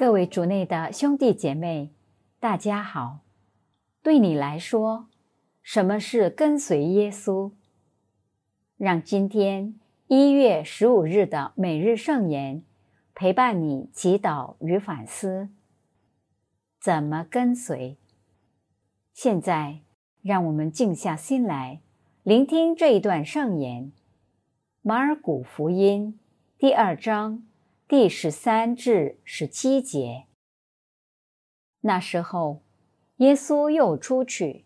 各位主内的兄弟姐妹，大家好。对你来说，什么是跟随耶稣？让今天一月十五日的每日圣言陪伴你祈祷与反思。怎么跟随？现在，让我们静下心来聆听这一段圣言，《马尔谷福音》第二章。第十三至十七节。那时候，耶稣又出去，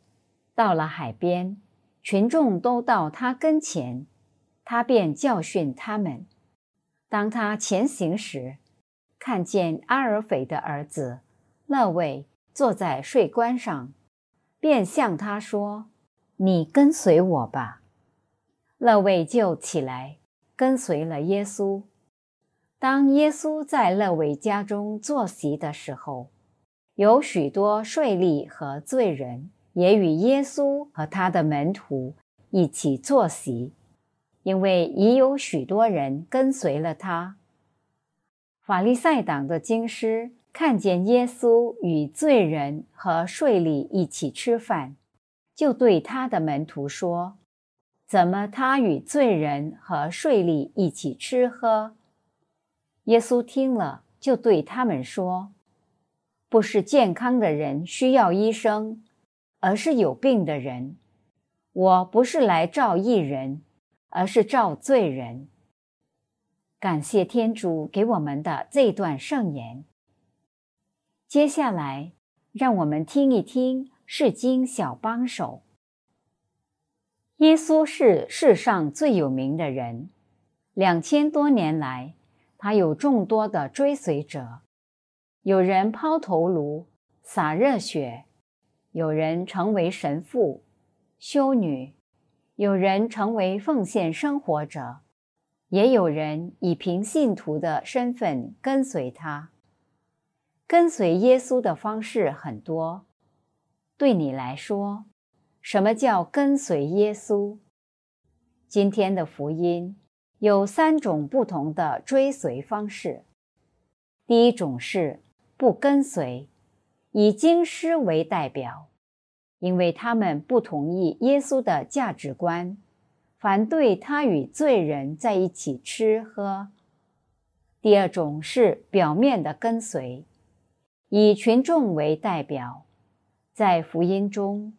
到了海边，群众都到他跟前，他便教训他们。当他前行时，看见阿尔斐的儿子勒位坐在税关上，便向他说：“你跟随我吧。”勒位就起来，跟随了耶稣。当耶稣在勒维家中坐席的时候，有许多税吏和罪人也与耶稣和他的门徒一起坐席，因为已有许多人跟随了他。法利赛党的经师看见耶稣与罪人和税吏一起吃饭，就对他的门徒说：“怎么他与罪人和税吏一起吃喝？”耶稣听了，就对他们说：“不是健康的人需要医生，而是有病的人。我不是来照义人，而是照罪人。”感谢天主给我们的这段圣言。接下来，让我们听一听世经小帮手。耶稣是世上最有名的人，两千多年来。他有众多的追随者，有人抛头颅洒热血，有人成为神父、修女，有人成为奉献生活者，也有人以平信徒的身份跟随他。跟随耶稣的方式很多，对你来说，什么叫跟随耶稣？今天的福音。有三种不同的追随方式。第一种是不跟随，以经师为代表，因为他们不同意耶稣的价值观，反对他与罪人在一起吃喝。第二种是表面的跟随，以群众为代表，在福音中，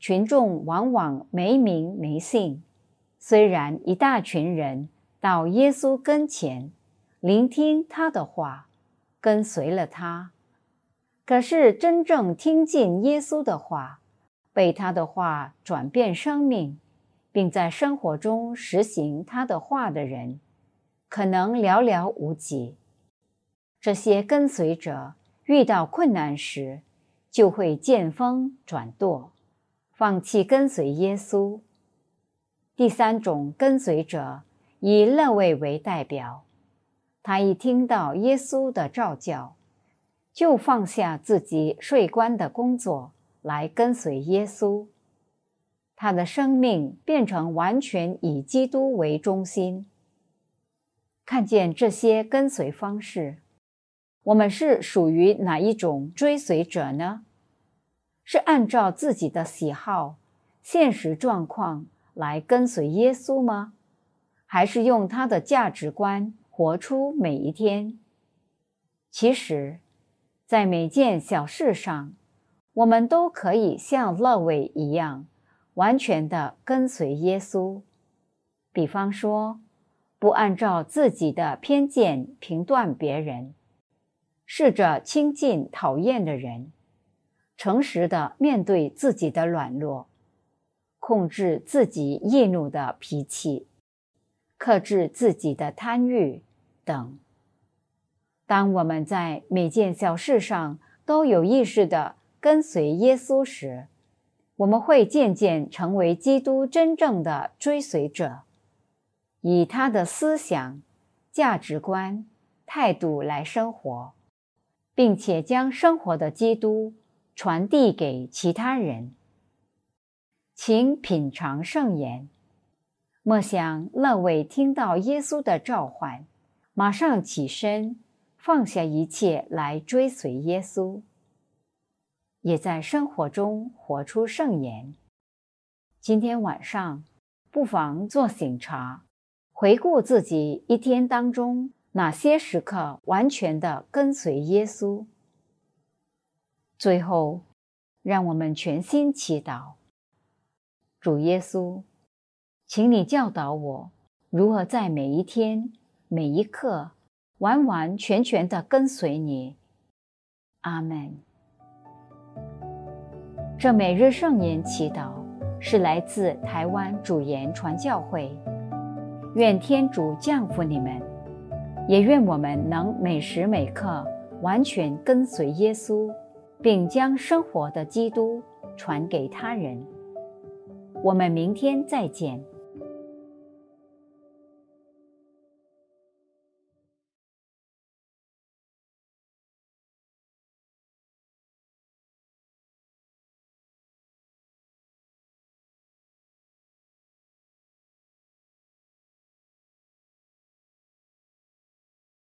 群众往往没名没姓，虽然一大群人。到耶稣跟前，聆听他的话，跟随了他。可是真正听进耶稣的话，被他的话转变生命，并在生活中实行他的话的人，可能寥寥无几。这些跟随者遇到困难时，就会见风转舵，放弃跟随耶稣。第三种跟随者。以那位为代表，他一听到耶稣的召叫，就放下自己税官的工作来跟随耶稣。他的生命变成完全以基督为中心。看见这些跟随方式，我们是属于哪一种追随者呢？是按照自己的喜好、现实状况来跟随耶稣吗？还是用他的价值观活出每一天。其实，在每件小事上，我们都可以像乐伟一样，完全的跟随耶稣。比方说，不按照自己的偏见评断别人，试着亲近讨厌的人，诚实的面对自己的软弱，控制自己易怒的脾气。克制自己的贪欲等。当我们在每件小事上都有意识的跟随耶稣时，我们会渐渐成为基督真正的追随者，以他的思想、价值观、态度来生活，并且将生活的基督传递给其他人。请品尝圣言。莫想那位听到耶稣的召唤，马上起身放下一切来追随耶稣，也在生活中活出圣言。今天晚上不妨做醒茶，回顾自己一天当中哪些时刻完全的跟随耶稣。最后，让我们全心祈祷，主耶稣。请你教导我，如何在每一天、每一刻，完完全全的跟随你。阿门。这每日圣言祈祷是来自台湾主言传教会。愿天主降福你们，也愿我们能每时每刻完全跟随耶稣，并将生活的基督传给他人。我们明天再见。